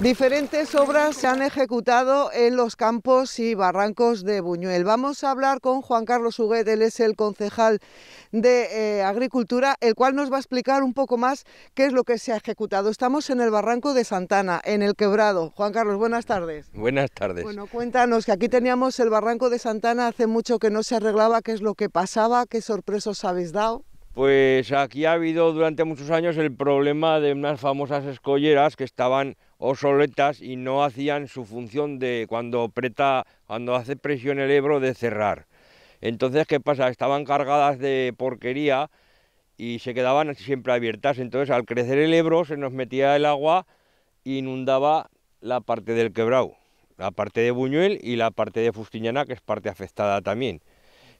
Diferentes obras se han ejecutado en los campos y barrancos de Buñuel. Vamos a hablar con Juan Carlos Huguet, él es el concejal de eh, Agricultura, el cual nos va a explicar un poco más qué es lo que se ha ejecutado. Estamos en el barranco de Santana, en el Quebrado. Juan Carlos, buenas tardes. Buenas tardes. Bueno, cuéntanos que aquí teníamos el barranco de Santana hace mucho que no se arreglaba, qué es lo que pasaba, qué sorpresas habéis dado. Pues aquí ha habido durante muchos años el problema de unas famosas escolleras que estaban obsoletas y no hacían su función de cuando preta, cuando hace presión el Ebro de cerrar. Entonces, ¿qué pasa? Estaban cargadas de porquería y se quedaban siempre abiertas. Entonces, al crecer el Ebro se nos metía el agua e inundaba la parte del quebrado, la parte de Buñuel y la parte de Fustiñana, que es parte afectada también.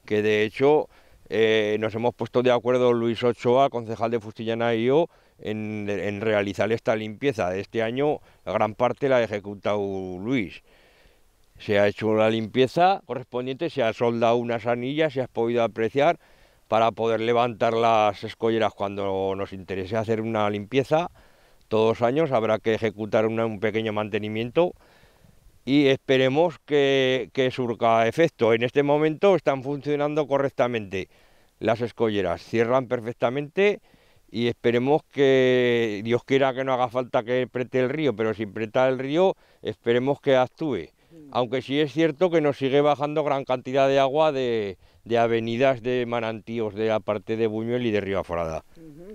Que de hecho eh, nos hemos puesto de acuerdo Luis Ochoa, concejal de Fustillana y yo, en, realizar esta limpieza. Este año la gran parte la ha ejecutado Luis. Se ha hecho la limpieza correspondiente, se ha soldado unas anillas, se ha podido apreciar para poder levantar las escolleras cuando nos interese hacer una limpieza. Todos años habrá que ejecutar un pequeño mantenimiento y esperemos que, surca efecto. En este momento están funcionando correctamente las escolleras, cierran perfectamente y esperemos que Dios quiera que no haga falta que prete el río, pero si preta el río esperemos que actúe. Mm. Aunque sí es cierto que nos sigue bajando gran cantidad de agua de, avenidas de manantíos de la parte de Buñuel y de Río Aforada.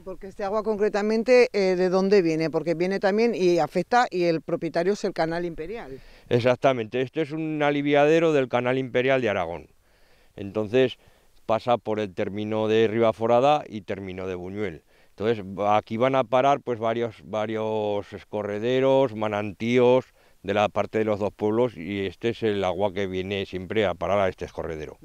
Porque este agua concretamente, eh, ¿de dónde viene? Porque viene también y afecta y el propietario es el Canal Imperial. Exactamente, este es un aliviadero del Canal Imperial de Aragón. Entonces pasa por el término de Ribaforada y término de Buñuel. Entonces aquí van a parar pues varios, varios escorrederos, manantíos de la parte de los dos pueblos y este es el agua que viene siempre a parar a este escorredero.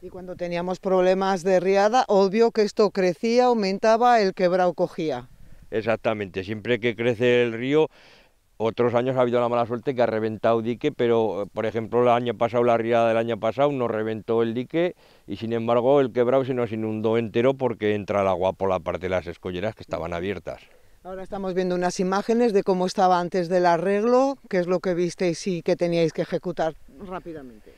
Y cuando teníamos problemas de riada, obvio que esto crecía, aumentaba, el quebrado cogía. Exactamente, siempre que crece el río otros años ha habido la mala suerte que ha reventado dique, pero por ejemplo el año pasado, la riada del año pasado, no reventó el dique y sin embargo el quebrado se nos inundó entero porque entra el agua por la parte de las escolleras que estaban abiertas. Ahora estamos viendo unas imágenes de cómo estaba antes del arreglo, qué es lo que visteis y que teníais que ejecutar rápidamente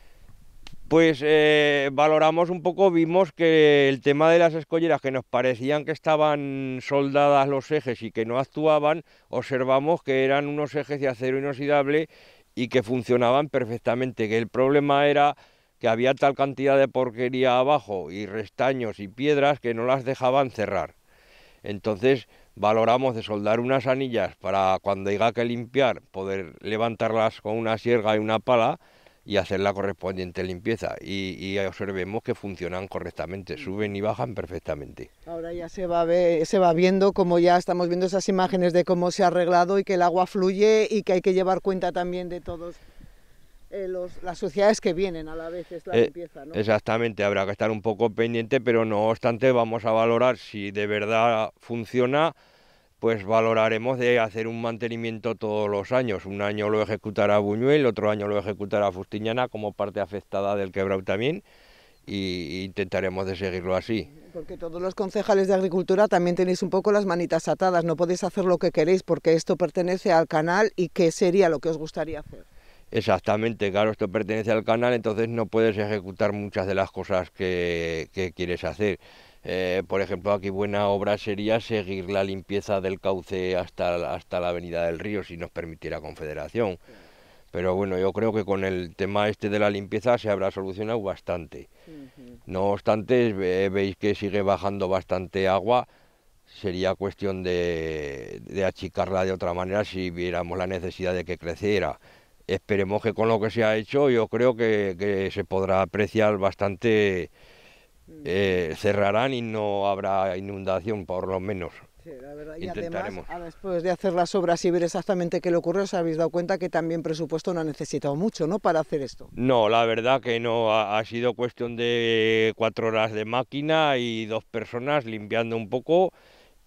pues eh, valoramos un poco, vimos que el tema de las escolleras que nos parecían que estaban soldadas los ejes y que no actuaban, observamos que eran unos ejes de acero inoxidable y que funcionaban perfectamente, que el problema era que había tal cantidad de porquería abajo y restaños y piedras que no las dejaban cerrar. Entonces valoramos de soldar unas anillas para cuando haya que limpiar poder levantarlas con una sierga y una pala y hacer la correspondiente limpieza y, observemos que funcionan correctamente, mm. suben y bajan perfectamente. Ahora ya se va, se va viendo como ya estamos viendo esas imágenes de cómo se ha arreglado y que el agua fluye y que hay que llevar cuenta también de todos. Eh, las sociedades que vienen a la vez, es la eh, limpieza, ¿no? Exactamente, habrá que estar un poco pendiente, pero no obstante vamos a valorar si de verdad funciona, pues valoraremos de hacer un mantenimiento todos los años. Un año lo ejecutará Buñuel, otro año lo ejecutará Fustiñana como parte afectada del quebrado también y e intentaremos de seguirlo así. Porque todos los concejales de Agricultura también tenéis un poco las manitas atadas, no podéis hacer lo que queréis porque esto pertenece al canal y qué sería lo que os gustaría hacer. Exactamente, claro, esto pertenece al canal, entonces no puedes ejecutar muchas de las cosas que, quieres hacer. Eh, por ejemplo, aquí buena obra sería seguir la limpieza del cauce hasta, la avenida del río, si nos permitiera Confederación. Pero bueno, yo creo que con el tema este de la limpieza se habrá solucionado bastante. No obstante, veis que sigue bajando bastante agua. Sería cuestión de achicarla de otra manera si viéramos la necesidad de que creciera. Esperemos que con lo que se ha hecho yo creo que, se podrá apreciar bastante, eh, mm. cerrarán y no habrá inundación por lo menos. Sí, la verdad. Y además, después de hacer las obras y ver exactamente qué le ocurrió, os habéis dado cuenta que también presupuesto no ha necesitado mucho, ¿no?, para hacer esto. No, la verdad que no, ha, sido cuestión de cuatro horas de máquina y dos personas limpiando un poco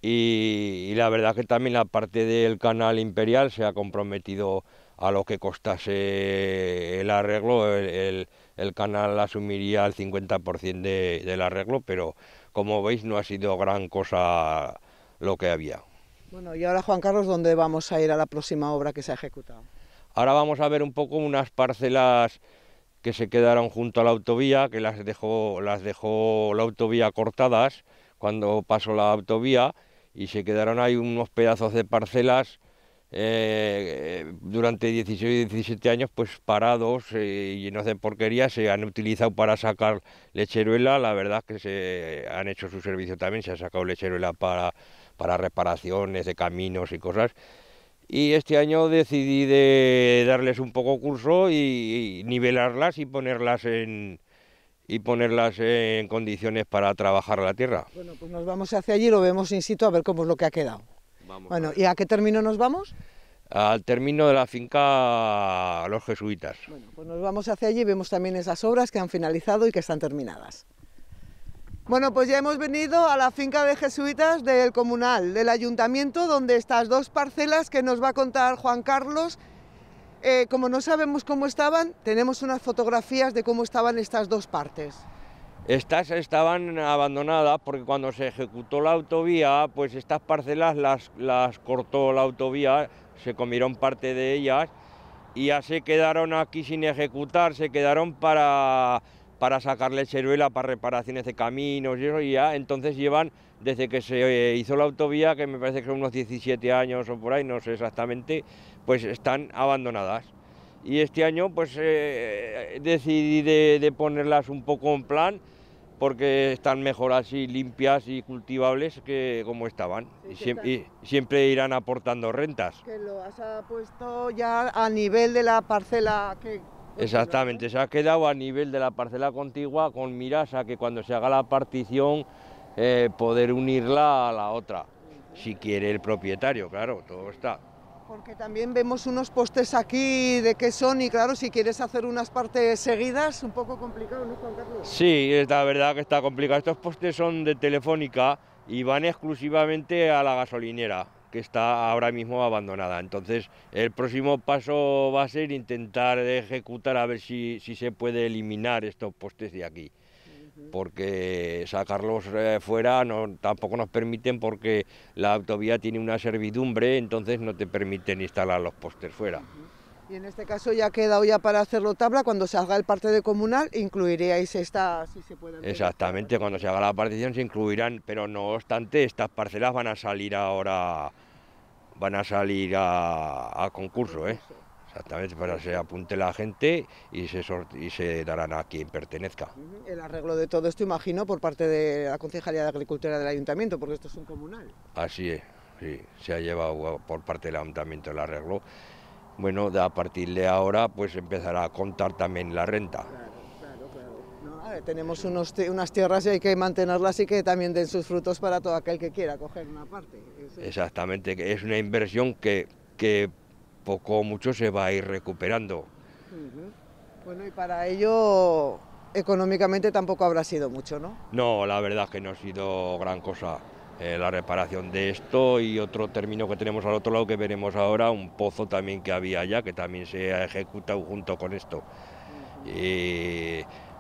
y la verdad que también la parte del canal imperial se ha comprometido a lo que costase el arreglo, el, canal asumiría el 50% del arreglo, pero como veis no ha sido gran cosa lo que había. Bueno, y ahora Juan Carlos, ¿dónde vamos a ir a la próxima obra que se ha ejecutado? Ahora vamos a ver un poco unas parcelas que se quedaron junto a la autovía, que las dejó, las dejó la autovía cortadas cuando pasó la autovía y se quedaron ahí unos pedazos de parcelas eh, durante 16 y 17 años pues parados eh, y llenos de porquería se han utilizado para sacar lecheruela la verdad que se han hecho su servicio también se ha sacado lecheruela para, reparaciones de caminos y cosas y este año decidí darles un poco curso y, nivelarlas y ponerlas en, y ponerlas en condiciones para trabajar la tierra. Bueno, pues nos vamos hacia allí, lo vemos in situ a ver cómo es lo que ha quedado bueno, ¿y a qué término nos vamos? Al término de la finca Los Jesuitas. Bueno, pues nos vamos hacia allí y vemos también esas obras que han finalizado y que están terminadas. Bueno, pues ya hemos venido a la finca de jesuitas del comunal, del ayuntamiento, donde estas dos parcelas que nos va a contar Juan Carlos, eh, como no sabemos cómo estaban, tenemos unas fotografías de cómo estaban estas dos partes. Estas estaban abandonadas porque cuando se ejecutó la autovía, pues estas parcelas las, cortó la autovía, se comieron parte de ellas y ya se quedaron aquí sin ejecutar, se quedaron para, para sacarle ceruela, para reparaciones de caminos y eso, y ya entonces llevan desde que se hizo la autovía, que me parece que son unos 17 años o por ahí, no sé exactamente, pues están abandonadas y este año pues eh, decidí de, ponerlas un poco en plan porque están mejor así limpias y cultivables que como estaban. y, siempre, irán aportando rentas. Que lo has puesto ya a nivel de la parcela Exactamente, se ha quedado a nivel de la parcela contigua con miras a que cuando se haga la partición eh, poder unirla a la otra, si quiere el propietario, claro, todo está. Porque también vemos unos postes aquí de qué son y claro, si quieres hacer unas partes seguidas, un poco complicado, ¿no, Sí, es la verdad que está complicado. Estos postes son de Telefónica y van exclusivamente a la gasolinera que está ahora mismo abandonada. Entonces, el próximo paso va a ser intentar ejecutar a ver si se puede eliminar estos postes de aquí porque sacarlos eh, fuera tampoco nos permiten porque la autovía tiene una servidumbre, entonces no te permiten instalar los pósters fuera. Y en este caso ya queda ya para hacerlo tabla, cuando se haga el parte de comunal incluiríais esta, si se puede. Exactamente, cuando se haga la partición se incluirán, pero no obstante, estas parcelas van a salir ahora, van a salir a, a concurso, ¿eh? Exactamente, para que se apunte la gente y se, y se darán a quien pertenezca. El arreglo de todo esto, imagino, por parte de la Concejalía de Agricultura del Ayuntamiento, porque esto es un comunal. Así es, sí, se ha llevado por parte del Ayuntamiento el arreglo. Bueno, a partir de ahora pues empezará a contar también la renta. Claro, claro, claro. tenemos unos, unas tierras y hay que mantenerlas y que también den sus frutos para todo aquel que quiera coger una parte. Exactamente, es una inversión que, que poco mucho se va a ir recuperando. Bueno, y para ello económicamente tampoco habrá sido mucho, ¿no? No, la verdad es que no ha sido gran cosa. Eh, la reparación de esto y otro término que tenemos al otro lado que veremos ahora, un pozo también que había allá, que también se ha ejecutado junto con esto. ...y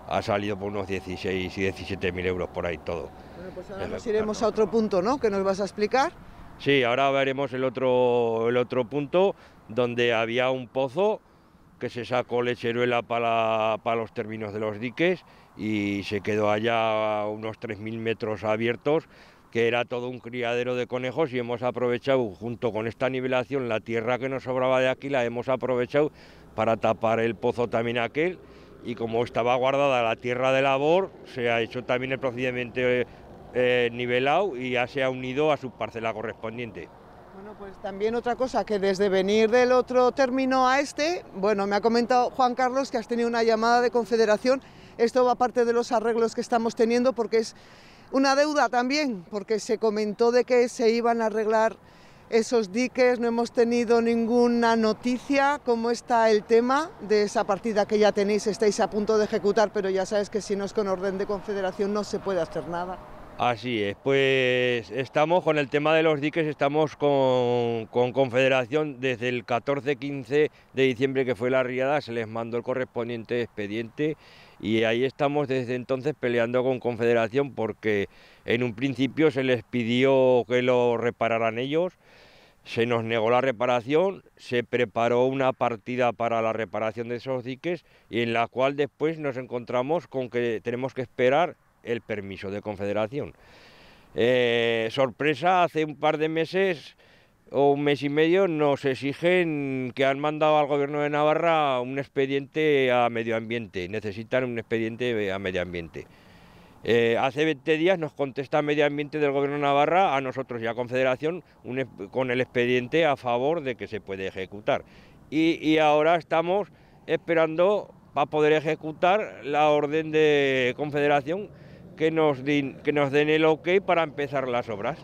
ha salido por unos 16 y 17 mil euros por ahí todo. Bueno, pues ahora nos iremos a otro punto, ¿no? Que nos vas a explicar. Sí, ahora veremos el otro, el otro punto donde había un pozo que se sacó lecheruela para, para los términos de los diques y se quedó allá a unos 3.000 metros abiertos, que era todo un criadero de conejos y hemos aprovechado, junto con esta nivelación, la tierra que nos sobraba de aquí, la hemos aprovechado para tapar el pozo también aquel y como estaba guardada la tierra de labor, se ha hecho también el procedimiento eh, nivelado y ya se ha unido a su parcela correspondiente. Bueno, pues también otra cosa, que desde venir del otro término a este, bueno, me ha comentado Juan Carlos que has tenido una llamada de confederación, esto va parte de los arreglos que estamos teniendo porque es una deuda también, porque se comentó de que se iban a arreglar esos diques, no hemos tenido ninguna noticia, cómo está el tema de esa partida que ya tenéis, estáis a punto de ejecutar, pero ya sabes que si no es con orden de confederación no se puede hacer nada. Así es, pues estamos con el tema de los diques, estamos con, Confederación desde el 14-15 de diciembre que fue la riada, se les mandó el correspondiente expediente y ahí estamos desde entonces peleando con Confederación porque en un principio se les pidió que lo repararan ellos, se nos negó la reparación, se preparó una partida para la reparación de esos diques y en la cual después nos encontramos con que tenemos que esperar el permiso de confederación. Eh, sorpresa, hace un par de meses o un mes y medio nos exigen que han mandado al gobierno de Navarra un expediente a medio ambiente, necesitan un expediente a medio ambiente. Eh, hace 20 días nos contesta Medio Ambiente del Gobierno de Navarra, a nosotros y a Confederación, con el expediente a favor de que se puede ejecutar. Y, y ahora estamos esperando para poder ejecutar la orden de Confederación que nos, den, que nos den el ok para empezar las obras.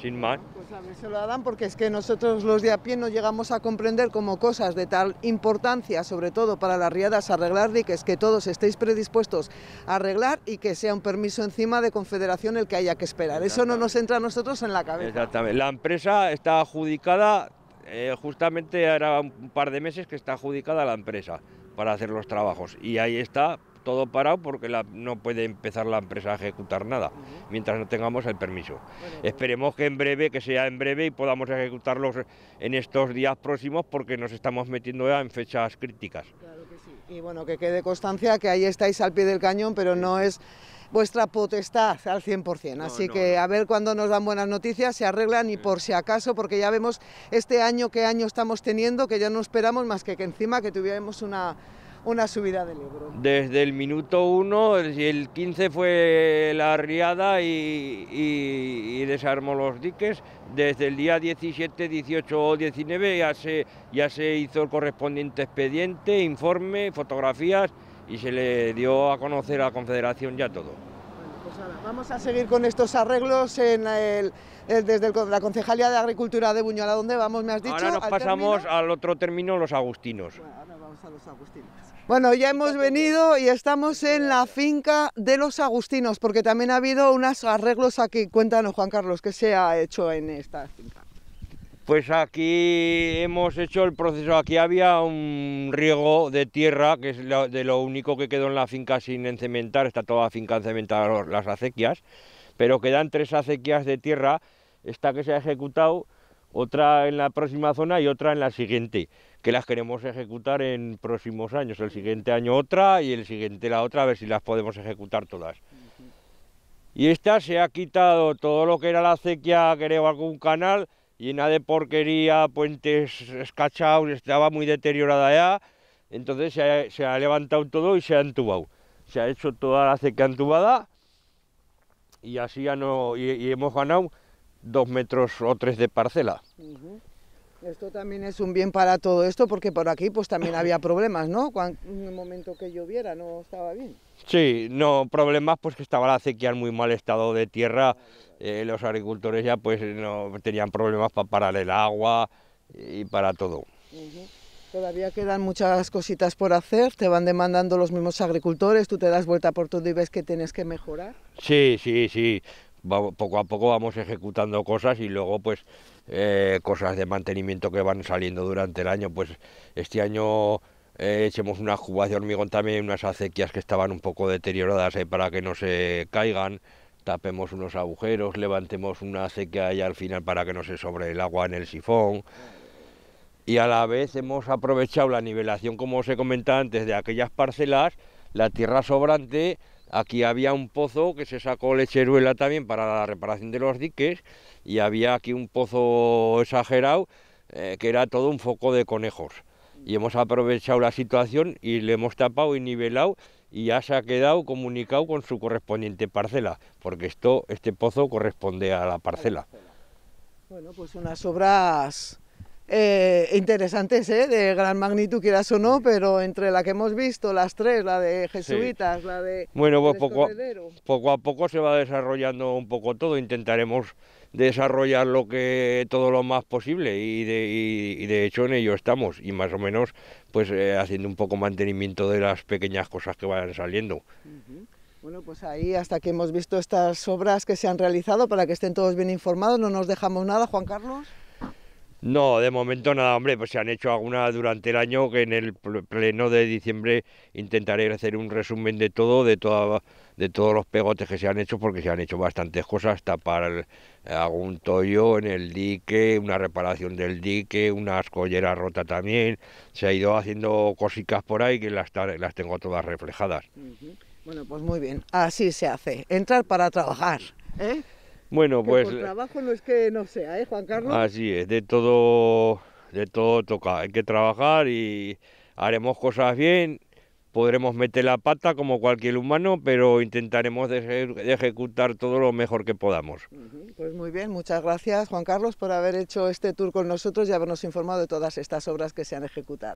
Sin más. Pues a ver, se lo dan porque es que nosotros los de a pie no llegamos a comprender como cosas de tal importancia, sobre todo para las riadas, arreglar diques, que todos estéis predispuestos a arreglar y que sea un permiso encima de confederación el que haya que esperar. Eso no nos entra a nosotros en la cabeza. Exactamente. La empresa está adjudicada, eh, justamente ahora un par de meses que está adjudicada la empresa para hacer los trabajos. Y ahí está todo parado porque no puede empezar la empresa a ejecutar nada mientras no tengamos el permiso. Pues Esperemos que en breve, que sea en breve y podamos ejecutarlos en estos días próximos porque nos estamos metiendo ya en fechas críticas. Claro que sí. Y bueno, que quede constancia que ahí estáis al pie del cañón, pero no es vuestra potestad al 100%. Así que a ver cuándo nos dan buenas noticias, se arreglan y por si acaso, porque ya vemos este año, qué año estamos teniendo, que ya no esperamos más que que encima que tuviéramos una una subida del Ebro. Desde el minuto uno, el 15 fue la riada y, desarmó los diques. Desde el día 17, 18 o 19 ya se, ya se hizo el correspondiente expediente, informe, fotografías y se le dio a conocer a la Confederación ya todo. Pues vamos a seguir con estos arreglos en el, desde la Concejalía de Agricultura de Buñol. ¿A dónde vamos? ¿Me has dicho? Ahora nos pasamos al otro término, los agustinos. vamos a los agustinos. Bueno, ya hemos venido y estamos en la finca de los Agustinos, porque también ha habido unos arreglos aquí. Cuéntanos, Juan Carlos, ¿qué se ha hecho en esta finca? Pues aquí hemos hecho el proceso. Aquí había un riego de tierra, que es de lo único que quedó en la finca sin encementar. Está toda la finca encementada, las acequias. Pero quedan tres acequias de tierra. Esta que se ha ejecutado, otra en la próxima zona y otra en la siguiente que las queremos ejecutar en próximos años, el mm. siguiente año otra y el siguiente la otra, a ver si las podemos ejecutar todas. Y esta se ha quitado todo lo que era la acequia, era algún canal, llena de porquería, puentes escachados, estaba muy deteriorada ya, entonces se ha, levantado todo y se ha entubado. Se ha hecho toda la acequia entubada y así ya no, y, hemos ganado dos metros o tres de parcela. Esto también es un bien para todo esto, porque por aquí pues también había problemas, ¿no? Cuando, en el momento que lloviera no estaba bien. Sí, no, problemas pues que estaba la sequía en muy mal estado de tierra, eh, los agricultores ya pues no tenían problemas para parar el agua y para todo. Todavía quedan muchas cositas por hacer, te van demandando los mismos agricultores, tú te das vuelta por todo y ves que tienes que mejorar. Sí, sí, sí, poco a poco vamos ejecutando cosas y luego pues eh, cosas de mantenimiento que van saliendo durante el año. Pues este año eh, echemos unas cubas de hormigón también, unas acequias que estaban un poco deterioradas eh, para que no se caigan, tapemos unos agujeros, levantemos una acequia ahí al final para que no se sobre el agua en el sifón y a la vez hemos aprovechado la nivelación, como os he comentado antes, de aquellas parcelas, la tierra sobrante Aquí había un pozo que se sacó lecheruela también para la reparación de los diques y había aquí un pozo exagerado eh, que era todo un foco de conejos. Y hemos aprovechado la situación y le hemos tapado y nivelado y ya se ha quedado comunicado con su correspondiente parcela, porque esto, este pozo corresponde a la parcela. Bueno, pues unas obras eh, interesantes, ¿eh? de gran magnitud, quieras o no, pero entre la que hemos visto, las tres, la de jesuitas, la de... Bueno, pues poco, a poco se va desarrollando un poco todo, intentaremos desarrollar lo que todo lo más posible y de, hecho en ello estamos y más o menos pues eh, haciendo un poco mantenimiento de las pequeñas cosas que van saliendo. Bueno, pues ahí hasta que hemos visto estas obras que se han realizado para que estén todos bien informados, no nos dejamos nada, Juan Carlos. No, de momento nada, hombre, pues se han hecho algunas durante el año que en el pleno de diciembre intentaré hacer un resumen de todo, de toda, de todos los pegotes que se han hecho, porque se han hecho bastantes cosas, tapar para algún tollo en el dique, una reparación del dique, una escollera rota también, se ha ido haciendo cositas por ahí que las, las tengo todas reflejadas. Bueno, pues muy bien, así se hace, entrar para trabajar, ¿eh? Bueno, pues... el eh, trabajo no es que no sea, ¿eh, Juan Carlos? Así es, de todo, de todo toca. Hay que trabajar y haremos cosas bien, podremos meter la pata como cualquier humano, pero intentaremos de ejecutar todo lo mejor que podamos. Pues muy bien, muchas gracias Juan Carlos por haber hecho este tour con nosotros y habernos informado de todas estas obras que se han ejecutado.